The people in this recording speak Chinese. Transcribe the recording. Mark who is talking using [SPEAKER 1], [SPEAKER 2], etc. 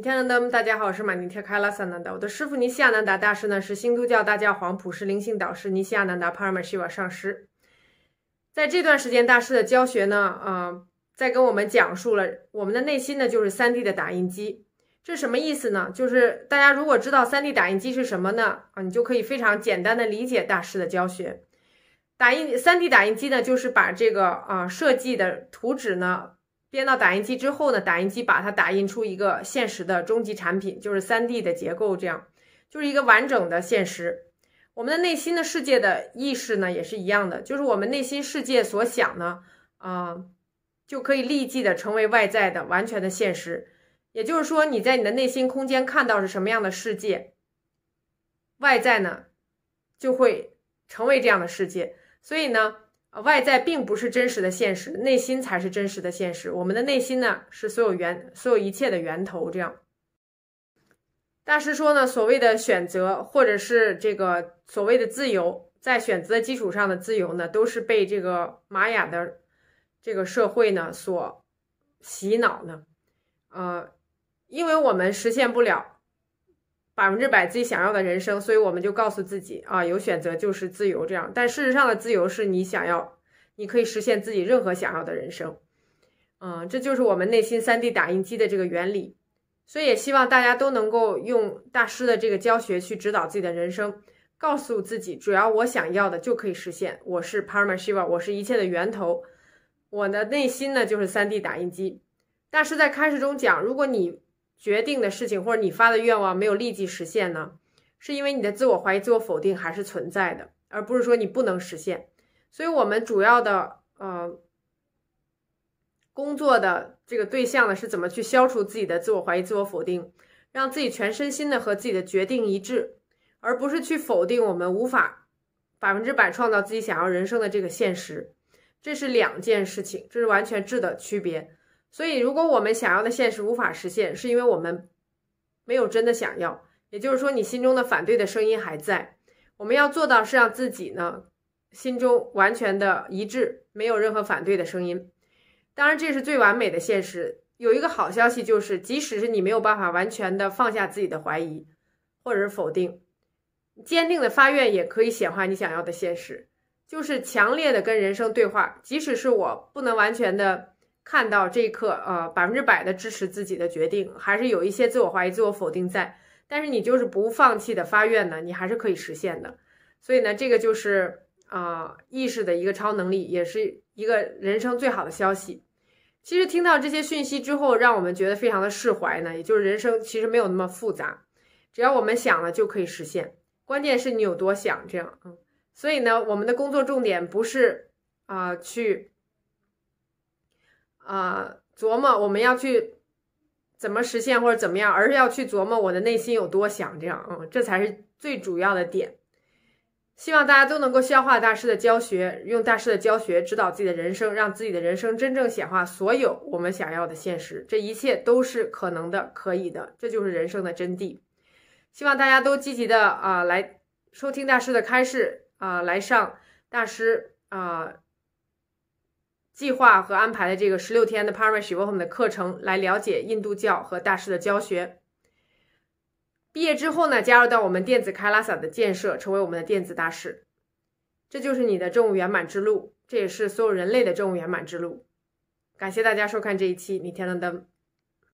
[SPEAKER 1] 南登，大家好，我是玛尼贴卡拉萨南达，我的师傅尼西亚南达大师呢，是新都教大教皇、普世灵性导师尼西亚南达帕尔马希瓦上师。在这段时间，大师的教学呢，嗯，在跟我们讲述了我们的内心呢，就是 3D 的打印机，这什么意思呢？就是大家如果知道 3D 打印机是什么呢，啊，你就可以非常简单的理解大师的教学。打印 3D 打印机呢，就是把这个啊设计的图纸呢。编到打印机之后呢，打印机把它打印出一个现实的终极产品，就是三 D 的结构，这样就是一个完整的现实。我们的内心的世界的意识呢，也是一样的，就是我们内心世界所想呢，啊，就可以立即的成为外在的完全的现实。也就是说，你在你的内心空间看到是什么样的世界，外在呢就会成为这样的世界。所以呢。呃，外在并不是真实的现实，内心才是真实的现实。我们的内心呢，是所有源、所有一切的源头。这样，大师说呢，所谓的选择，或者是这个所谓的自由，在选择的基础上的自由呢，都是被这个玛雅的这个社会呢所洗脑呢。呃，因为我们实现不了。百分之百自己想要的人生，所以我们就告诉自己啊，有选择就是自由。这样，但事实上的自由是你想要，你可以实现自己任何想要的人生。嗯，这就是我们内心三 D 打印机的这个原理。所以也希望大家都能够用大师的这个教学去指导自己的人生，告诉自己，只要我想要的就可以实现。我是 p a r a m a h i v a 我是一切的源头。我的内心呢就是三 D 打印机。大师在开始中讲，如果你决定的事情，或者你发的愿望没有立即实现呢？是因为你的自我怀疑、自我否定还是存在的，而不是说你不能实现。所以，我们主要的呃工作的这个对象呢，是怎么去消除自己的自我怀疑、自我否定，让自己全身心的和自己的决定一致，而不是去否定我们无法百分之百创造自己想要人生的这个现实。这是两件事情，这是完全质的区别。所以，如果我们想要的现实无法实现，是因为我们没有真的想要。也就是说，你心中的反对的声音还在。我们要做到是让自己呢心中完全的一致，没有任何反对的声音。当然，这是最完美的现实。有一个好消息就是，即使是你没有办法完全的放下自己的怀疑或者是否定，坚定的发愿也可以显化你想要的现实。就是强烈的跟人生对话，即使是我不能完全的。看到这一刻，呃，百分之百的支持自己的决定，还是有一些自我怀疑、自我否定在。但是你就是不放弃的发愿呢，你还是可以实现的。所以呢，这个就是啊，意识的一个超能力，也是一个人生最好的消息。其实听到这些讯息之后，让我们觉得非常的释怀呢，也就是人生其实没有那么复杂，只要我们想了就可以实现。关键是你有多想，这样嗯。所以呢，我们的工作重点不是啊去。啊，琢磨我们要去怎么实现或者怎么样，而是要去琢磨我的内心有多想这样啊，这才是最主要的点。希望大家都能够消化大师的教学，用大师的教学指导自己的人生，让自己的人生真正显化所有我们想要的现实。这一切都是可能的，可以的，这就是人生的真谛。希望大家都积极的啊，来收听大师的开示啊，来上大师啊。计划和安排的这个十六天的 p a r m e s h w a h o m 的课程，来了解印度教和大师的教学。毕业之后呢，加入到我们电子开拉萨的建设，成为我们的电子大师。这就是你的政务圆满之路，这也是所有人类的政务圆满之路。感谢大家收看这一期《你天的灯》。